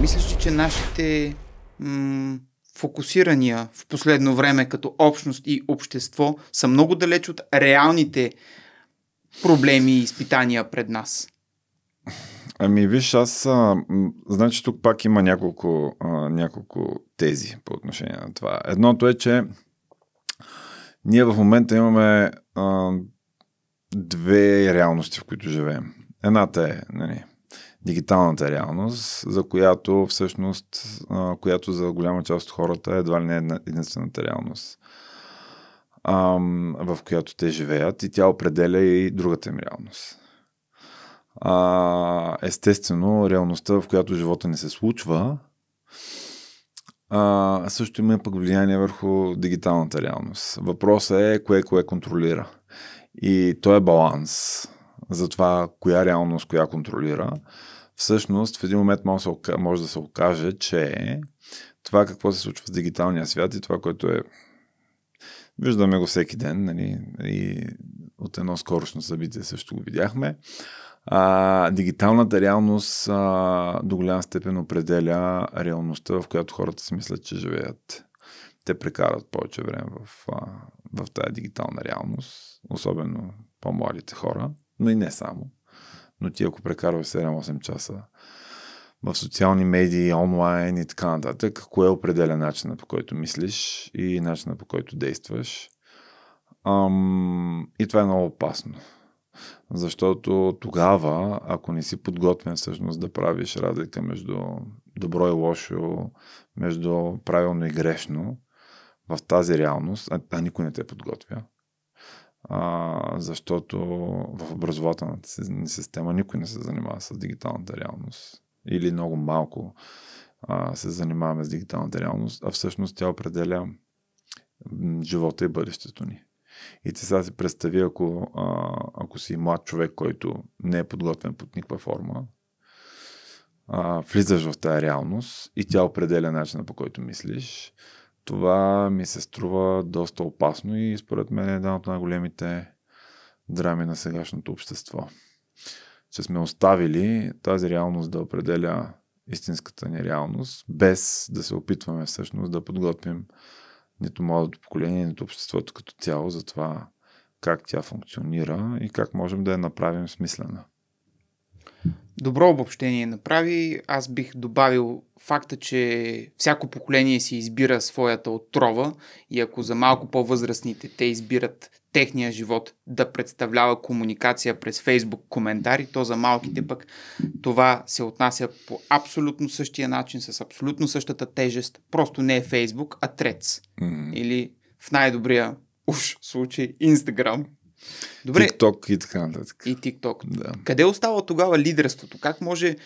мислиш ли, че нашите м- фокусирания в последно време като общност и общество са много далеч от реалните проблеми и изпитания пред нас? Ами виж, аз а, значи тук пак има няколко, а, няколко тези по отношение на това. Едното е, че ние в момента имаме а, две реалности, в които живеем. Едната е нали, дигиталната реалност, за която всъщност, а, която за голяма част от хората едва ли не е единствената реалност, а, в която те живеят и тя определя и другата им реалност. А, естествено, реалността, в която живота не се случва, а, също има пък влияние върху дигиталната реалност. Въпросът е кое кое контролира. И то е баланс за това коя реалност, коя контролира, всъщност в един момент може, да се окаже, че това какво се случва в дигиталния свят и това, което е Виждаме го всеки ден, нали, и от едно скорошно събитие също го видяхме. А, дигиталната реалност а, до голяма степен определя реалността, в която хората си мислят, че живеят. Те прекарат повече време в, а, в тази дигитална реалност, особено по-младите хора но и не само. Но ти ако прекарваш 7-8 часа в социални медии, онлайн и така нататък, кое е определя начина по който мислиш и начина по който действаш. Ам, и това е много опасно. Защото тогава, ако не си подготвен всъщност да правиш разлика между добро и лошо, между правилно и грешно, в тази реалност, а, а никой не те подготвя, а, защото в образователната система никой не се занимава с дигиталната реалност или много малко а, се занимаваме с дигиталната реалност, а всъщност тя определя живота и бъдещето ни. И ти сега си представи, ако, а, ако си млад човек, който не е подготвен под никаква форма, а, влизаш в тази реалност и тя определя начина по който мислиш, това ми се струва доста опасно и според мен е една от най-големите драми на сегашното общество. Че сме оставили тази реалност да определя истинската ни реалност, без да се опитваме всъщност да подготвим нито младото поколение, нито обществото като цяло за това как тя функционира и как можем да я направим смислена. Добро обобщение направи. Аз бих добавил факта, че всяко поколение си избира своята отрова и ако за малко по-възрастните те избират техния живот да представлява комуникация през Фейсбук коментари, то за малките пък това се отнася по абсолютно същия начин, с абсолютно същата тежест. Просто не е Фейсбук, а Трец. Mm-hmm. Или в най-добрия уж случай Инстаграм, Добре. TikTok и така нататък. И TikTok. Да. Къде остава тогава лидерството? Как може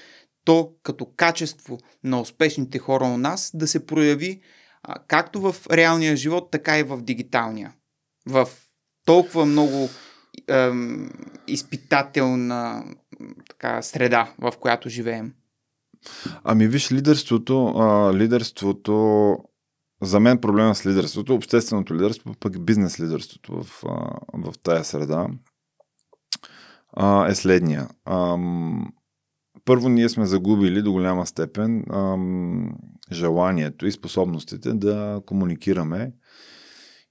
то като качество на успешните хора у нас да се прояви а, както в реалния живот, така и в дигиталния? В толкова много ем, изпитателна така, среда, в която живеем. Ами виж, лидерството, а, лидерството за мен проблема с лидерството, общественото лидерство, пък бизнес лидерството в, в тая среда е следния. Първо, ние сме загубили до голяма степен желанието и способностите да комуникираме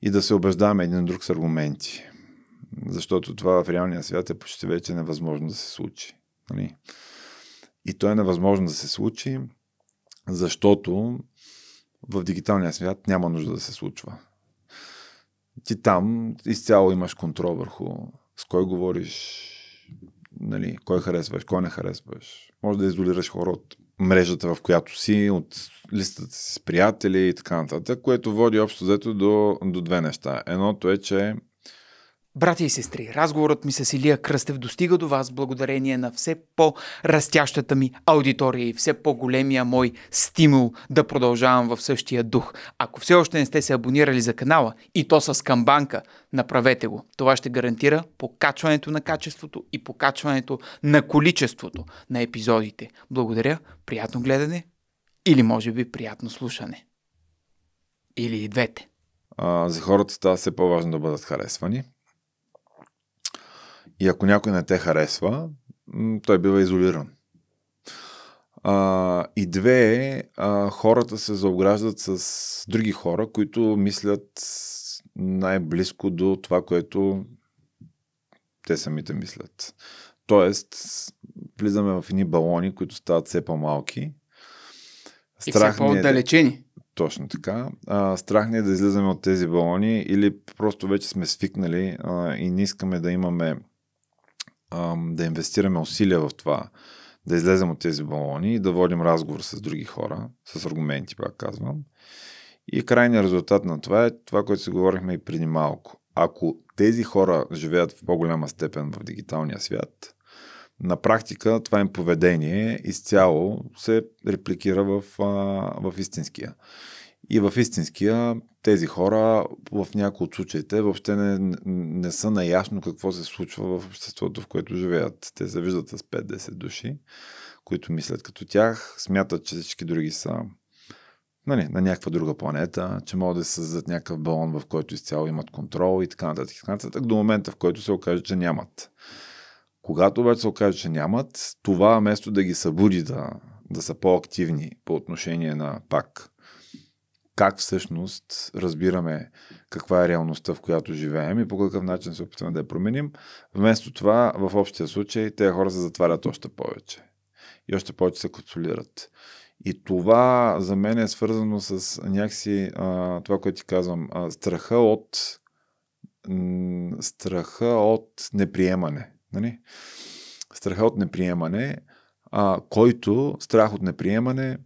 и да се убеждаваме един друг с аргументи. Защото това в реалния свят е почти вече невъзможно да се случи. Нали? И то е невъзможно да се случи, защото в дигиталния свят няма нужда да се случва. Ти там изцяло имаш контрол върху с кой говориш, нали, кой харесваш, кой не харесваш. Може да изолираш хора от мрежата, в която си, от листата си с приятели и така нататък, което води общо взето до, до две неща. Едното е, че Брати и сестри, разговорът ми с Илия Кръстев достига до вас благодарение на все по-растящата ми аудитория и все по-големия мой стимул да продължавам в същия дух. Ако все още не сте се абонирали за канала и то с камбанка, направете го. Това ще гарантира покачването на качеството и покачването на количеството на епизодите. Благодаря, приятно гледане или може би приятно слушане. Или и двете. А, за хората става все по-важно да бъдат харесвани. И ако някой не те харесва, той бива изолиран. А, и две, а, хората се заобграждат с други хора, които мислят най-близко до това, което те самите мислят. Тоест, влизаме в едни балони, които стават все по-малки. Страх и все е по-отдалечени. Точно така. А, страх ни е да излизаме от тези балони или просто вече сме свикнали а, и не искаме да имаме да инвестираме усилия в това, да излезем от тези балони и да водим разговор с други хора, с аргументи, пак казвам. И крайният резултат на това е това, което си говорихме и преди малко. Ако тези хора живеят в по-голяма степен в дигиталния свят, на практика това им поведение изцяло се репликира в, в истинския. И в истинския тези хора в някои от случаите въобще не, не са наясно какво се случва в обществото, в което живеят. Те се виждат с 5-10 души, които мислят като тях, смятат, че всички други са нали, на някаква друга планета, че могат да са създадат някакъв балон, в който изцяло имат контрол и така нататък, така нататък до момента, в който се окаже, че нямат. Когато обаче се окаже, че нямат, това вместо да ги събуди да, да са по-активни по отношение на пак как всъщност разбираме каква е реалността, в която живеем и по какъв начин се опитваме да я променим. Вместо това, в общия случай, те хора се затварят още повече. И още повече се консолират. И това за мен е свързано с някакси а, това, което ти казвам, а, страха от м- страха от неприемане. Нали? Страха от неприемане, а, който страх от неприемане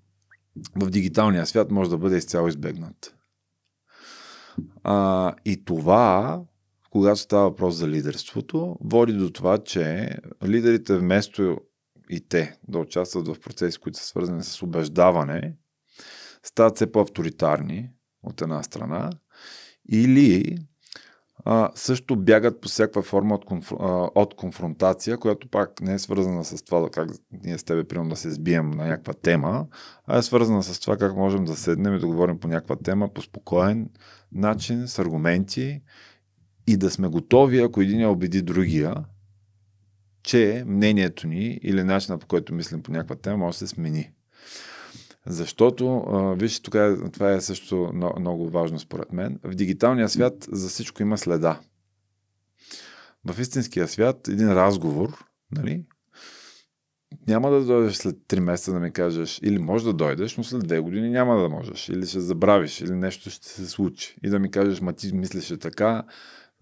в дигиталния свят може да бъде изцяло избегнат. А, и това, когато става въпрос за лидерството, води до това, че лидерите вместо и те да участват в процеси, които са свързани с убеждаване, стават все по-авторитарни от една страна или също бягат по всяка форма от, конф... от конфронтация, която пак не е свързана с това да как ние с тебе примерно да се сбием на някаква тема, а е свързана с това как можем да седнем и да говорим по някаква тема по спокоен начин, с аргументи и да сме готови, ако един я убеди другия, че мнението ни или начина по който мислим по някаква тема може да се смени. Защото, а, вижте, тук е, това е също много важно според мен. В дигиталния свят за всичко има следа. В истинския свят един разговор, нали, няма да дойдеш след 3 месеца да ми кажеш, или може да дойдеш, но след 2 години няма да можеш, или ще забравиш, или нещо ще се случи. И да ми кажеш, ма ти мислеше така,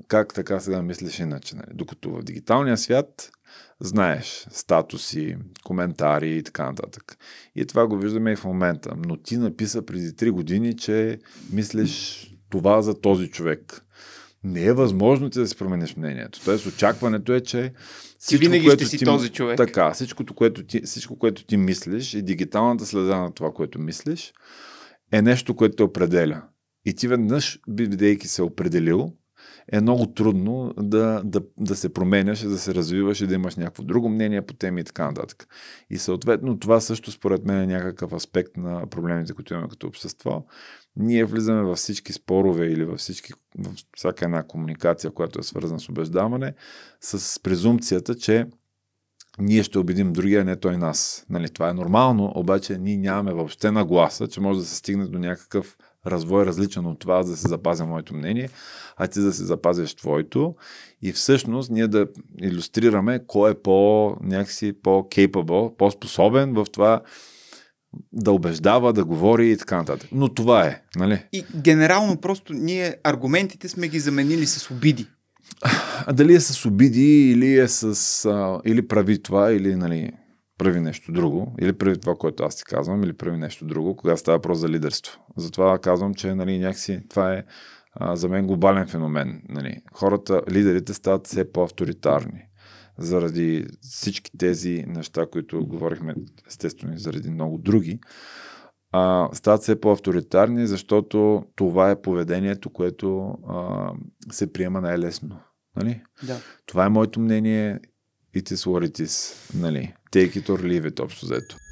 как така сега мислиш иначе? Нали? Докато в дигиталния свят знаеш статуси, коментари и така нататък. И това го виждаме и в момента. Но ти написа преди 3 години, че мислиш това за този човек. Не е възможно ти да си промениш мнението. Тоест очакването е, че всичко, ти винаги което ще си ти, този човек. Така, всичко което ти, всичко, което ти мислиш и дигиталната следа на това, което мислиш, е нещо, което те определя. И ти веднъж, бидейки се определил, е много трудно да, да, да се променяш, да се развиваш и да имаш някакво друго мнение по теми и така нататък. И съответно това също според мен е някакъв аспект на проблемите, които имаме като общество. Ние влизаме във всички спорове или във, всички, във всяка една комуникация, която е свързана с убеждаване, с презумпцията, че ние ще убедим другия, не той нас. Нали, това е нормално, обаче ние нямаме въобще нагласа, че може да се стигне до някакъв развой различен от това, за да се запазя моето мнение, а ти да се запазиш твоето. И всъщност ние да иллюстрираме кой е по някакси по-кейпабъл, по-способен в това да убеждава, да говори и така нататък. Но това е, нали? И генерално просто ние аргументите сме ги заменили с обиди. А дали е с обиди или е с... А, или прави това, или, нали прави нещо друго, или прави това, което аз ти казвам, или прави нещо друго, когато става въпрос за лидерство. Затова казвам, че нали, някакси това е а, за мен глобален феномен. Нали. Хората, лидерите стават все по-авторитарни заради всички тези неща, които говорихме, естествено и заради много други, а, стават все по-авторитарни, защото това е поведението, което а, се приема най-лесно. Нали? Да. Това е моето мнение it is what it is. Нали? Take it or leave it, общо that.